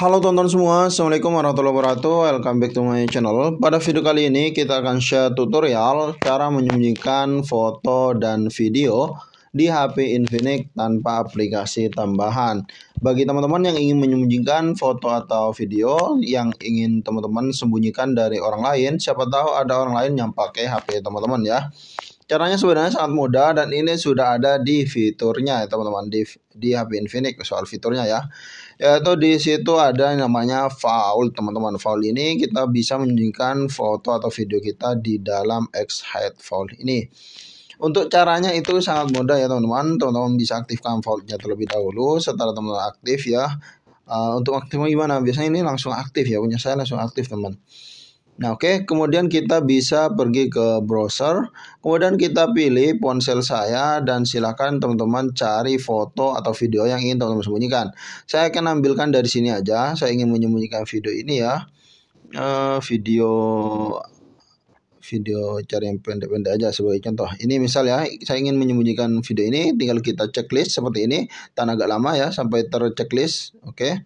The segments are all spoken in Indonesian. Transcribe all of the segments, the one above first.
Halo tonton semua, Assalamualaikum warahmatullahi wabarakatuh Welcome back to my channel Pada video kali ini kita akan share tutorial Cara menyembunyikan foto dan video Di HP Infinix tanpa aplikasi tambahan Bagi teman-teman yang ingin menyembunyikan foto atau video Yang ingin teman-teman sembunyikan dari orang lain Siapa tahu ada orang lain yang pakai HP teman-teman ya Caranya sebenarnya sangat mudah dan ini sudah ada di fiturnya ya teman-teman di di HP Infinix soal fiturnya ya. Yaitu di situ ada yang namanya faul teman-teman. Faul ini kita bisa menunjukkan foto atau video kita di dalam X-Hide faul ini. Untuk caranya itu sangat mudah ya teman-teman. Teman-teman bisa aktifkan faulnya terlebih dahulu. Setelah teman-teman aktif ya. Uh, untuk aktifnya gimana? Biasanya ini langsung aktif ya. Punya saya langsung aktif teman. -teman. Nah, oke, okay. kemudian kita bisa pergi ke browser, kemudian kita pilih ponsel saya dan silakan teman-teman cari foto atau video yang ingin teman-teman sembunyikan. Saya akan ambilkan dari sini aja. Saya ingin menyembunyikan video ini ya. Uh, video video cari yang pendek-pendek aja sebagai contoh. Ini misal ya, saya ingin menyembunyikan video ini, tinggal kita checklist seperti ini, tahan agak lama ya sampai terchecklist, oke. Okay.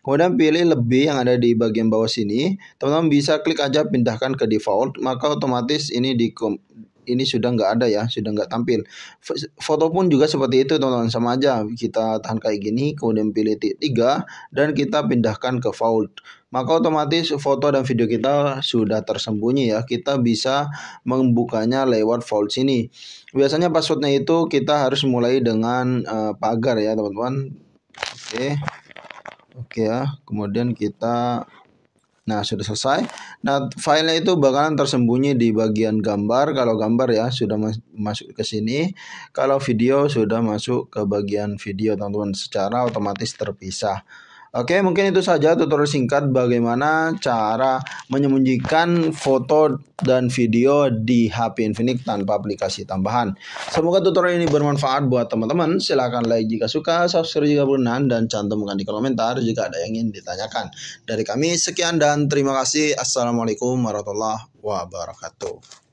Kemudian pilih lebih yang ada di bagian bawah sini. Teman-teman bisa klik aja pindahkan ke default, maka otomatis ini di ini sudah nggak ada ya, sudah nggak tampil. Foto pun juga seperti itu teman-teman sama aja. Kita tahan kayak gini, kemudian pilih tiga dan kita pindahkan ke fold. Maka otomatis foto dan video kita sudah tersembunyi ya. Kita bisa membukanya lewat fold sini. Biasanya passwordnya itu kita harus mulai dengan uh, pagar ya teman-teman. Oke. Oke ya. Kemudian kita Nah, sudah selesai. Nah, filenya itu bakalan tersembunyi di bagian gambar. Kalau gambar ya sudah mas masuk ke sini. Kalau video sudah masuk ke bagian video, teman-teman, secara otomatis terpisah. Oke, mungkin itu saja tutorial singkat bagaimana cara menyembunyikan foto dan video di HP Infinix tanpa aplikasi tambahan. Semoga tutorial ini bermanfaat buat teman-teman. Silahkan like jika suka, subscribe jika berkenan, dan cantumkan di komentar jika ada yang ingin ditanyakan. Dari kami, sekian dan terima kasih. Assalamualaikum warahmatullahi wabarakatuh.